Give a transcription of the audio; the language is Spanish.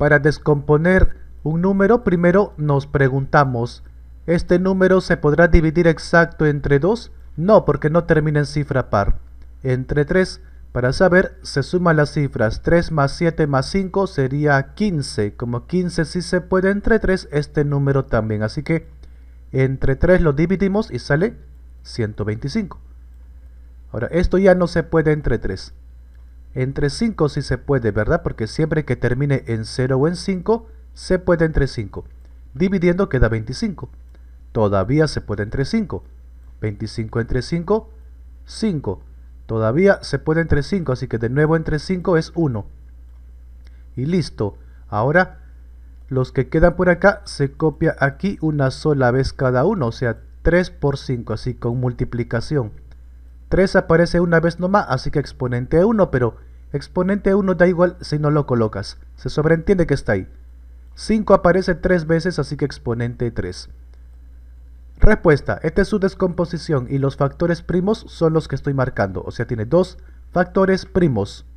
Para descomponer un número primero nos preguntamos, ¿este número se podrá dividir exacto entre 2? No, porque no termina en cifra par. Entre 3, para saber, se suman las cifras 3 más 7 más 5 sería 15. Como 15 sí se puede entre 3, este número también. Así que entre 3 lo dividimos y sale 125. Ahora, esto ya no se puede entre 3. Entre 5 sí se puede, ¿verdad? Porque siempre que termine en 0 o en 5, se puede entre 5. Dividiendo queda 25. Todavía se puede entre 5. 25 entre 5, 5. Todavía se puede entre 5, así que de nuevo entre 5 es 1. Y listo. Ahora, los que quedan por acá se copia aquí una sola vez cada uno, o sea, 3 por 5, así con multiplicación. 3 aparece una vez nomás, así que exponente 1, pero exponente 1 da igual si no lo colocas, se sobreentiende que está ahí. 5 aparece 3 veces, así que exponente 3. Respuesta, esta es su descomposición y los factores primos son los que estoy marcando, o sea tiene dos factores primos.